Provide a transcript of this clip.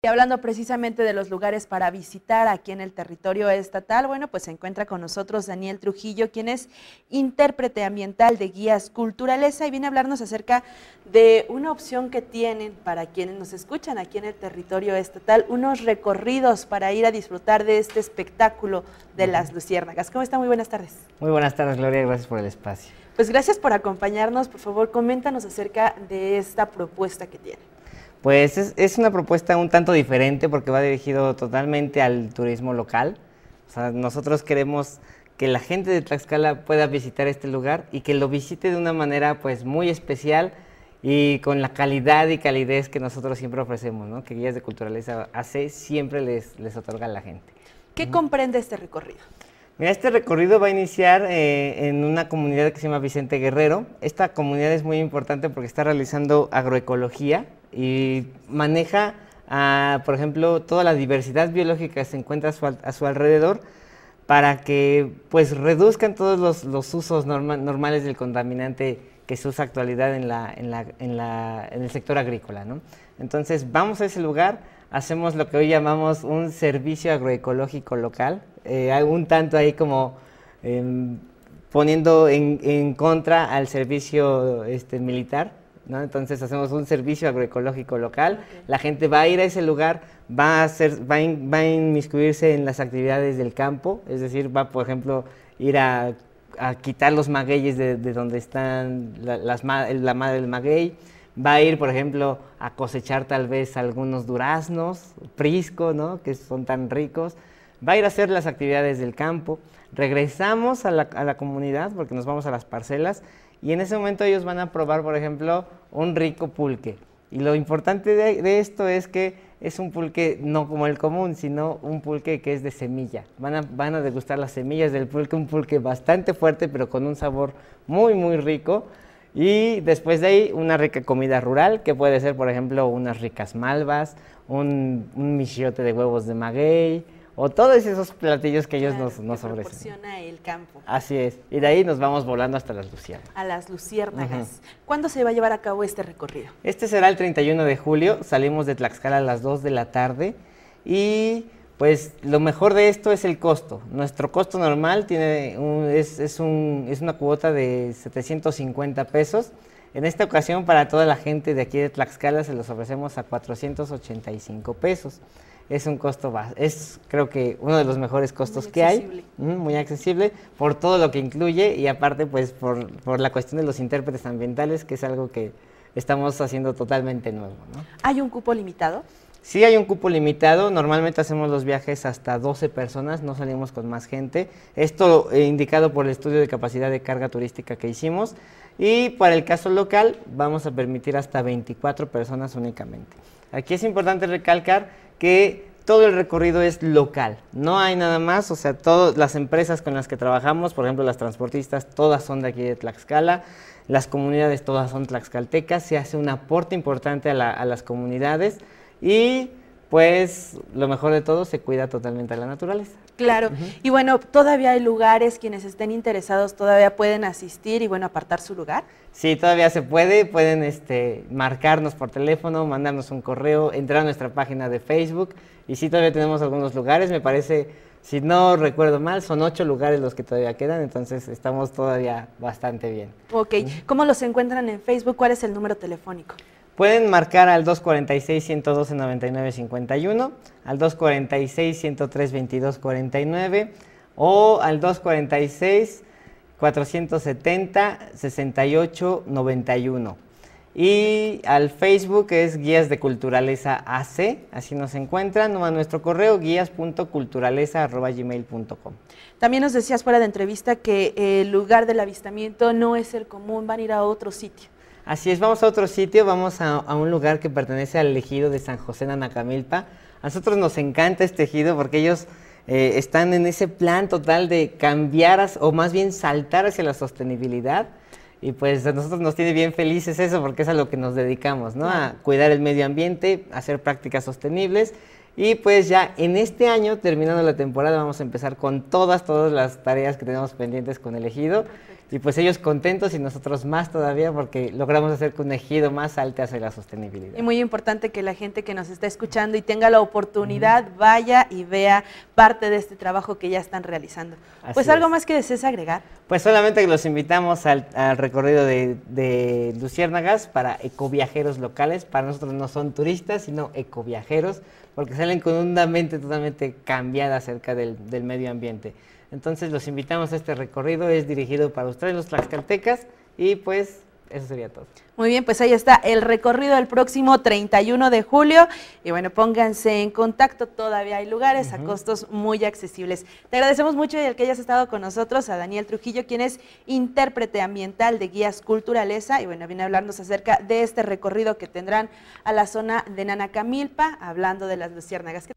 Y hablando precisamente de los lugares para visitar aquí en el territorio estatal, bueno, pues se encuentra con nosotros Daniel Trujillo, quien es intérprete ambiental de guías Culturales, y viene a hablarnos acerca de una opción que tienen para quienes nos escuchan aquí en el territorio estatal, unos recorridos para ir a disfrutar de este espectáculo de las luciérnagas. ¿Cómo está? Muy buenas tardes. Muy buenas tardes, Gloria, gracias por el espacio. Pues gracias por acompañarnos. Por favor, coméntanos acerca de esta propuesta que tienen. Pues es, una propuesta un tanto diferente porque va dirigido totalmente al turismo local. O sea, nosotros queremos que la gente de Tlaxcala pueda visitar este lugar y que lo visite de una manera pues muy especial y con la calidad y calidez que nosotros siempre ofrecemos, ¿no? que Guías de Culturaleza hace siempre les, otorga a la gente. ¿Qué comprende este recorrido? Mira, este recorrido va a iniciar eh, en una comunidad que se llama Vicente Guerrero. Esta comunidad es muy importante porque está realizando agroecología y maneja, por ejemplo, toda la diversidad biológica que se encuentra a su, alrededor para que pues reduzcan todos los, usos normales del contaminante que se usa actualidad en, la, en, en, el sector agrícola. Entonces vamos a ese lugar, hacemos lo que hoy llamamos un servicio agroecológico local, eh, un tanto ahí como em, poniendo en, contra al servicio este, militar, entonces hacemos un servicio agroecológico local, la gente va a ir a ese lugar, va a, hacer, inmiscuirse en las actividades del campo, es decir, va, por ejemplo, ir a, quitar los magueyes de, donde están la, las, la madre del maguey, va a ir, por ejemplo, a cosechar tal vez algunos duraznos, prisco, ¿no? que son tan ricos, va a ir a hacer las actividades del campo, regresamos a la comunidad porque nos vamos a las parcelas, y en ese momento ellos van a probar, por ejemplo, un rico pulque. Y lo importante de, esto es que es un pulque no como el común, sino un pulque que es de semilla. Van a, van a degustar las semillas del pulque, un pulque bastante fuerte, pero con un sabor muy, muy rico. Y después de ahí, una rica comida rural, que puede ser, por ejemplo, unas ricas malvas, un, un michiote de huevos de maguey, o todos esos platillos que ellos nos, nos ofrecen. proporciona el campo. Así es, y de ahí nos vamos volando hasta las luciérnagas. A las Luciérnagas. ¿Cuándo se va a llevar a cabo este recorrido? Este será el 31 de julio, salimos de Tlaxcala a las 2 de la tarde y pues lo mejor de esto es el costo. Nuestro costo normal tiene es, es una cuota de 750 pesos. En esta ocasión para toda la gente de aquí de Tlaxcala se los ofrecemos a 485 pesos es un costo, es creo que uno de los mejores costos que hay, muy accesible, por todo lo que incluye y aparte pues por, por, la cuestión de los intérpretes ambientales, que es algo que estamos haciendo totalmente nuevo. ¿Hay un cupo limitado? Si hay un cupo limitado, normalmente hacemos los viajes hasta 12 personas, no salimos con más gente. Esto eh, indicado por el estudio de capacidad de carga turística que hicimos. Y para el caso local vamos a permitir hasta 24 personas únicamente. Aquí es importante recalcar que todo el recorrido es local, no hay nada más, o sea, todas las empresas con las que trabajamos, por ejemplo, las transportistas, todas son de aquí de Tlaxcala, las comunidades todas son tlaxcaltecas, se hace un aporte importante a las comunidades y pues lo mejor de todo, se cuida totalmente a la naturaleza. Claro, y bueno, todavía hay lugares, quienes estén interesados todavía pueden asistir y bueno, apartar su lugar. Sí, todavía se puede, pueden este, marcarnos por teléfono, mandarnos un correo, entrar a nuestra página de Facebook y sí, todavía tenemos algunos lugares, me parece, si no recuerdo mal, son ocho lugares los que todavía quedan, entonces estamos todavía bastante bien. Ok, ¿cómo los encuentran en Facebook? ¿Cuál es el número telefónico? Pueden marcar al 246 112 51, al 246 103 49 o al 246 470 68 91 Y al Facebook es Guías de Culturaleza AC, así nos encuentran, a nuestro correo guías.culturaleza.gmail.com. También nos decías fuera de entrevista que el lugar del avistamiento no es el común, van a ir a otro sitio. Así es, vamos a otro sitio, vamos a, un lugar que pertenece al ejido de San José de Anacamilpa. A nosotros nos encanta este ejido porque ellos eh, están en ese plan total de cambiar o más bien saltar hacia la sostenibilidad. Y pues a nosotros nos tiene bien felices eso porque es a lo que nos dedicamos, ¿no? A cuidar el medio ambiente, hacer prácticas sostenibles. Y pues ya en este año, terminando la temporada, vamos a empezar con todas, todas las tareas que tenemos pendientes con el ejido. Y pues ellos contentos y nosotros más todavía porque logramos hacer que un ejido más alto hacia la sostenibilidad. Y muy importante que la gente que nos está escuchando y tenga la oportunidad vaya y vea parte de este trabajo que ya están realizando. pues algo más que desees agregar. Pues solamente que los invitamos al, recorrido de, Luciérnagas para ecoviajeros locales. Para nosotros no son turistas, sino ecoviajeros, porque salen con una mente totalmente cambiada acerca del medio ambiente. Entonces los invitamos a este recorrido, es dirigido para ustedes los tlaxcaltecas y pues eso sería todo. Muy bien, pues ahí está el recorrido el próximo 31 de julio. Y bueno, pónganse en contacto, todavía hay lugares a costos muy accesibles. Te agradecemos mucho el que hayas estado con nosotros, a Daniel Trujillo, quien es intérprete ambiental de Guías Culturalesa, Y bueno, viene a hablarnos acerca de este recorrido que tendrán a la zona de Nanacamilpa, hablando de las luciérnagas.